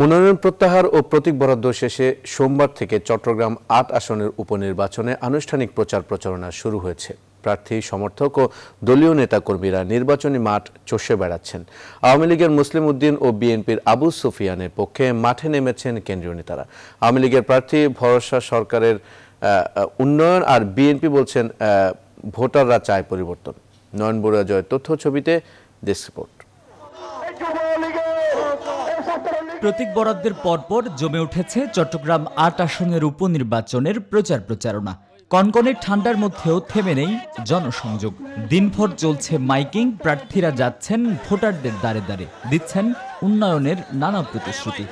মনোনয়ন প্রত্যাহার ও প্রতীক বরাদ্দ শেষে সোমবার থেকে চট্টগ্রাম আট আসনের উপনির্বাচনে আনুষ্ঠানিক প্রচার প্রচারণা শুরু হয়েছে প্রার্থী সমর্থক ও দলীয় নেতাকর্মীরা নির্বাচনী মাঠ চষে বেড়াচ্ছেন আওয়ামী লীগের মুসলিম উদ্দিন ও বিএনপির আবু সুফিয়ানের পক্ষে মাঠে নেমেছেন কেন্দ্রীয় নেতারা আওয়ামী লীগের প্রার্থী ভরসা সরকারের উন্নয়ন আর বিএনপি বলছেন ভোটাররা চায় পরিবর্তন নয়ন বড়ুয়া জয়ের তথ্য ছবিতে দেশপোর্ট রিপোর্ট প্রতীক বরাদ্দের পরপর জমে উঠেছে চট্টগ্রাম আট আসনের উপনির্বাচনের প্রচার প্রচারণা কনকনে ঠান্ডার মধ্যেও থেমে নেই জনসংযোগ দিনভর চলছে মাইকিং প্রার্থীরা যাচ্ছেন ভোটারদের দ্বারে দ্বারে দিচ্ছেন উন্নয়নের নানা প্রতিশ্রুতি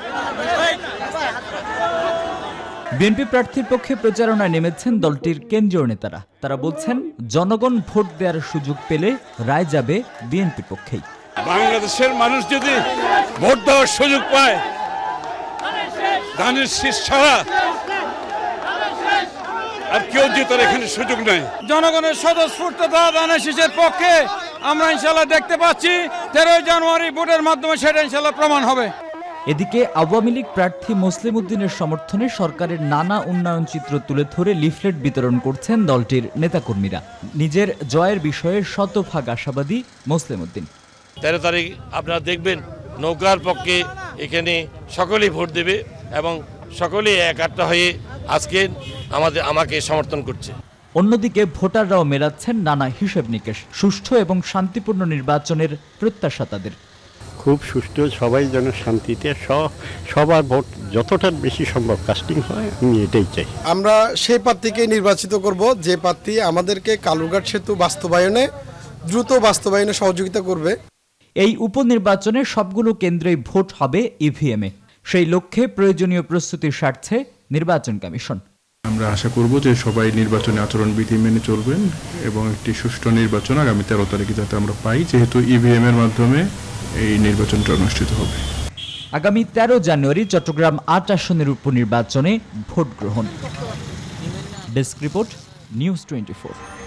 বিএনপি প্রার্থীর পক্ষে প্রচারণায় নেমেছেন দলটির কেন্দ্রীয় নেতারা তারা বলছেন জনগণ ভোট দেওয়ার সুযোগ পেলে রায় যাবে বিএনপি পক্ষেই বাংলাদেশের মানুষ যদি ভোট দেওয়ার সুযোগ পায় ধানের শীষ ছাড়া আর কেউ জেতার এখানে সুযোগ নাই জনগণের স্বতঃস্ফূর্ততা ধানের শীষের পক্ষে আমরা ইনশাল্লাহ দেখতে পাচ্ছি তেরোই জানুয়ারি ভোটের মাধ্যমে সেটা ইনশাল্লাহ প্রমাণ হবে এদিকে আওয়ামী লীগ প্রার্থী মুসলিম উদ্দিনের সমর্থনে সরকারের নানা উন্নয়ন চিত্র তুলে ধরে লিফলেট বিতরণ করছেন দলটির নেতাকর্মীরা নিজের জয়ের বিষয়ে শতভাগ আশাবাদী মুসলিম উদ্দিন তেরো তারিখ আপনারা দেখবেন নৌকার পক্ষে এখানে সকলেই ভোট দেবে এবং সকলেই একাত্ম হয়ে আজকে আমাদের আমাকে সমর্থন করছে অন্যদিকে ভোটাররাও মেলাচ্ছেন নানা হিসেব নিকেশ সুষ্ঠু এবং শান্তিপূর্ণ নির্বাচনের প্রত্যাশা তাদের খুব সুষ্ঠু সবাই যেন শান্তিতে সবার ভোট যতটা বেশি সম্ভব কাস্টিং হয় আমি এটাই চাই আমরা সেই প্রার্থীকে নির্বাচিত করব যে প্রার্থী আমাদেরকে কালুরঘাট সেতু বাস্তবায়নে দ্রুত বাস্তবায়নে সহযোগিতা করবে এই উপনির্বাচনে সবগুলো কেন্দ্রেই ভোট হবে ইভিএমে e সেই লক্ষ্যে প্রয়োজনীয় প্রস্তুতি সারছে নির্বাচন কমিশন আমরা আশা করব যে সবাই নির্বাচনে আচরণবিধি মেনে চলবেন এবং একটি সুষ্ঠু নির্বাচন আগামী তেরো তারিখে যাতে আমরা পাই যেহেতু ইভিএম e এর মাধ্যমে এই নির্বাচনটা অনুষ্ঠিত হবে আগামী তেরো জানুয়ারি চট্টগ্রাম আট আসনের উপনির্বাচনে ভোট গ্রহণ ডেস্ক রিপোর্ট নিউজ টোয়েন্টি